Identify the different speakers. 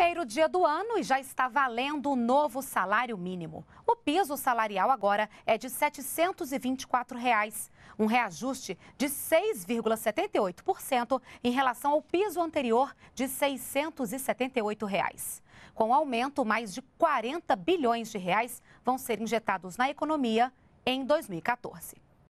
Speaker 1: Primeiro dia do ano e já está valendo o novo salário mínimo. O piso salarial agora é de R$ 724, reais, um reajuste de 6,78% em relação ao piso anterior de R$ 678. Reais. Com o aumento, mais de 40 bilhões de reais vão ser injetados na economia em 2014.